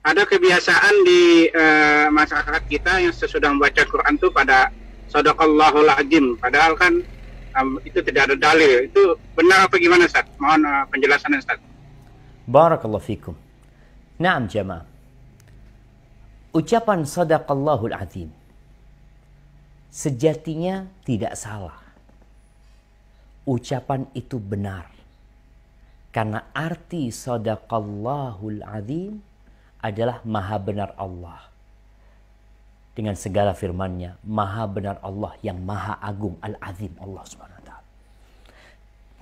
ada kebiasaan di uh, masyarakat kita yang sesudah membaca Quran itu pada sadaqallahul azim padahal kan um, itu tidak ada dalil itu benar apa gimana Ustaz mohon uh, penjelasan Ustaz Barakallahu fikum Naam jemaah ucapan sadaqallahul azim sejatinya tidak salah ucapan itu benar karena arti sadaqallahul azim adalah maha benar Allah. Dengan segala firmannya, maha benar Allah yang maha agung, al-azim Allah swt.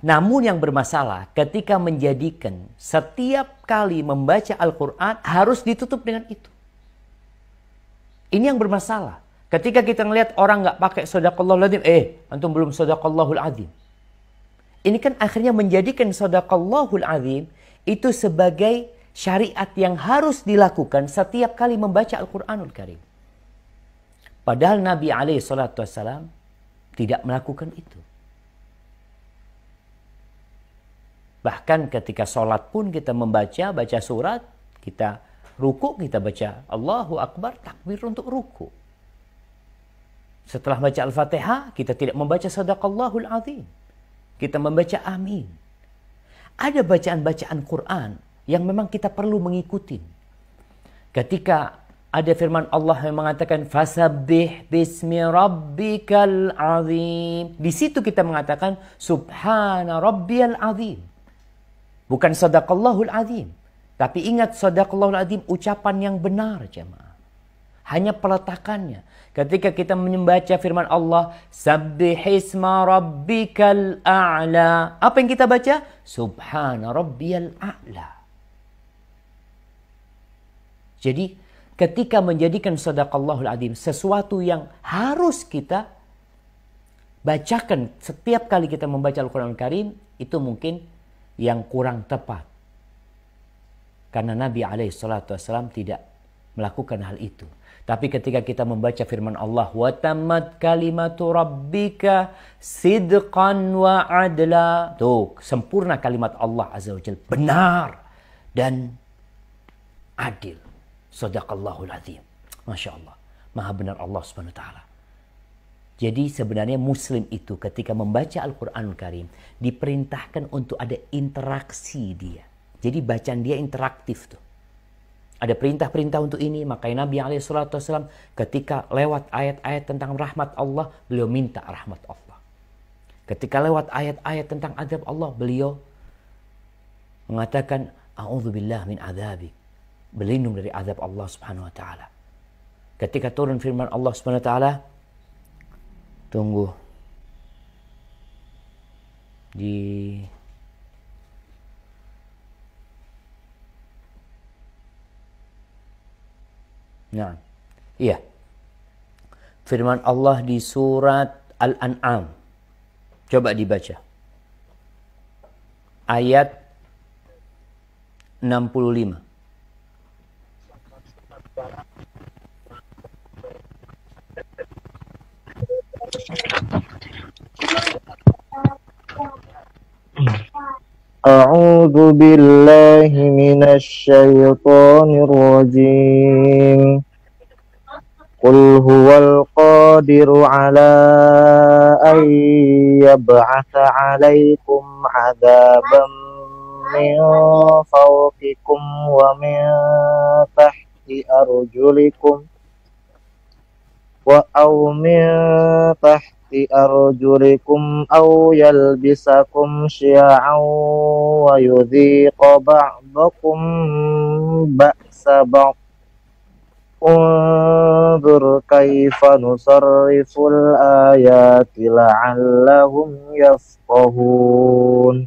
Namun yang bermasalah ketika menjadikan setiap kali membaca Al-Quran harus ditutup dengan itu. Ini yang bermasalah. Ketika kita melihat orang nggak pakai sodakallahul azim, eh antum belum sodakallahul azim. Ini kan akhirnya menjadikan sodakallahul azim itu sebagai syariat yang harus dilakukan setiap kali membaca Al-Quranul Karim. Padahal Nabi alaihi salatu wassalam tidak melakukan itu. Bahkan ketika sholat pun kita membaca, baca surat, kita ruku, kita baca Allahu Akbar, takbir untuk ruku. Setelah baca Al-Fatihah, kita tidak membaca Sadaqallahul Azim. Kita membaca Amin. Ada bacaan-bacaan Quran yang memang kita perlu mengikuti. Ketika ada firman Allah yang mengatakan fasabbih bismi rabbikal azim. Di situ kita mengatakan subhana rabbiyal azim. Bukan sadaqallahul azim. Tapi ingat sadaqallahul azim ucapan yang benar jemaah hanya peletakannya. Ketika kita membaca firman Allah, Sabbihisma rabbikal a'la. Apa yang kita baca? Subhana rabbiyal a'la. Jadi ketika menjadikan sadaqallahul adim sesuatu yang harus kita bacakan setiap kali kita membaca Al-Quran Al-Karim itu mungkin yang kurang tepat. Karena Nabi alaihi tidak melakukan hal itu. Tapi ketika kita membaca firman Allah, wa tamat kalimatu rabbika sidqan wa adla. Tuh, sempurna kalimat Allah azza wajalla, benar dan adil. Sadaqallahul azim. Masya Allah. Maha benar Allah subhanahu ta'ala. Jadi sebenarnya muslim itu ketika membaca Al-Quranul Karim diperintahkan untuk ada interaksi dia. Jadi bacaan dia interaktif tuh. Ada perintah-perintah untuk ini, makanya Nabi Wasallam ketika lewat ayat-ayat tentang rahmat Allah, beliau minta rahmat Allah. Ketika lewat ayat-ayat tentang azab Allah, beliau mengatakan, A'udzubillah min azabik berlindung dari azab Allah Subhanahu wa taala. Ketika turun firman Allah Subhanahu wa taala tunggu di Nah, iya. Firman Allah di surat Al-An'am. Coba dibaca. Ayat 65. Waalaikum, waalaikum waalaikum, waalaikum rajim. waalaikum waalaikum, waalaikum waalaikum, waalaikum waalaikum, waalaikum waalaikum, waalaikum waalaikum, waalaikum waalaikum, waalaikum waalaikum, waalaikum waalaikum, waalaikum waalaikum, تحت أرجلكم أو يلبسكم شيعا ويذيق بعضكم بأس بعض انظر كيف نصرف الآيات لعلهم يفقهون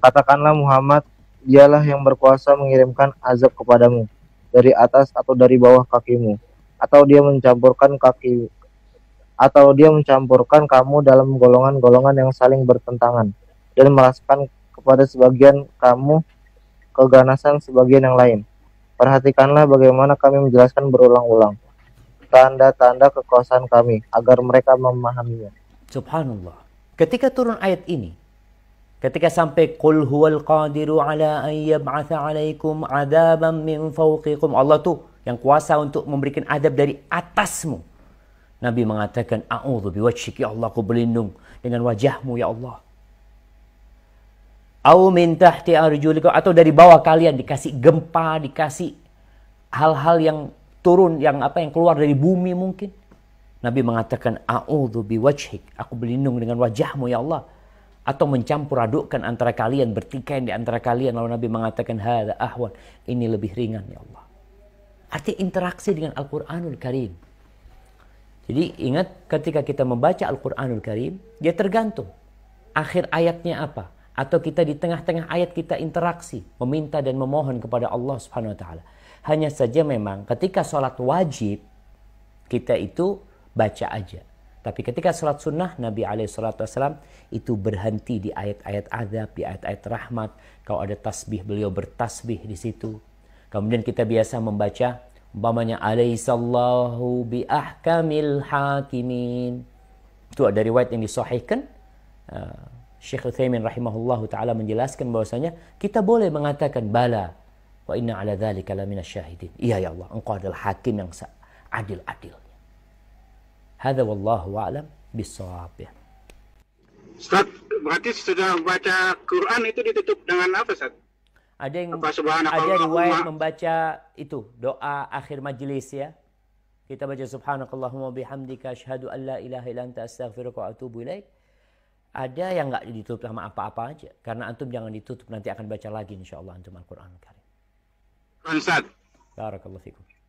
Katakanlah Muhammad, dialah yang berkuasa mengirimkan azab kepadamu dari atas atau dari bawah kakimu, atau dia mencampurkan kaki atau dia mencampurkan kamu dalam golongan-golongan yang saling bertentangan dan merasakan kepada sebagian kamu keganasan sebagian yang lain. Perhatikanlah bagaimana kami menjelaskan berulang-ulang tanda-tanda kekuasaan kami agar mereka memahaminya. Subhanallah. Ketika turun ayat ini, ketika sampai kul huwal qadiru ala an yab'atha alaikum adaban min fawqikum. Allah tuh yang kuasa untuk memberikan adab dari atasmu Nabi mengatakan, A'udhu biwajhik, Ya Allah, aku berlindung dengan wajahmu, Ya Allah. Au min tahti arjulika atau dari bawah kalian dikasih gempa, dikasih hal-hal yang turun yang apa yang keluar dari bumi mungkin. Nabi mengatakan a'udzu biwajhik, aku berlindung dengan wajahmu ya Allah. Atau mencampur adukkan antara kalian, bertikai di antara kalian. Lalu Nabi mengatakan hadza ahwan, ini lebih ringan ya Allah. Arti interaksi dengan Al-Qur'anul Karim jadi ingat ketika kita membaca Al-Quranul Karim, dia tergantung akhir ayatnya apa. Atau kita di tengah-tengah ayat kita interaksi, meminta dan memohon kepada Allah Subhanahu Wa Taala. Hanya saja memang ketika sholat wajib, kita itu baca aja. Tapi ketika sholat sunnah Nabi SAW itu berhenti di ayat-ayat adab, di ayat-ayat rahmat. Kalau ada tasbih beliau bertasbih di situ. Kemudian kita biasa membaca Umpamanya alaisallahu bi ahkamil hakimin. Itu ada riwayat yang disahihkan. Uh, Syekh Utsaimin rahimahullahu taala menjelaskan bahwasanya kita boleh mengatakan bala wa inna ala dzalika laminas syahidin. Iya ya Allah, engkau adalah hakim yang adil-adilnya. Hadza wallahu a'lam bisawab. Ya. Ustaz, berarti sudah baca Quran itu ditutup dengan apa, Ustaz? Ada yang ada riwayat membaca itu doa akhir majelis ya. Kita baca subhanakallahumma bihamdika asyhadu an la ilaha illa anta astaghfiruka wa atubu ilaik. Ada yang nggak ditutup sama apa-apa aja karena antum jangan ditutup nanti akan baca lagi insyaallah antum Al-Qur'an Karim. Ustaz. Barakallahu fikum.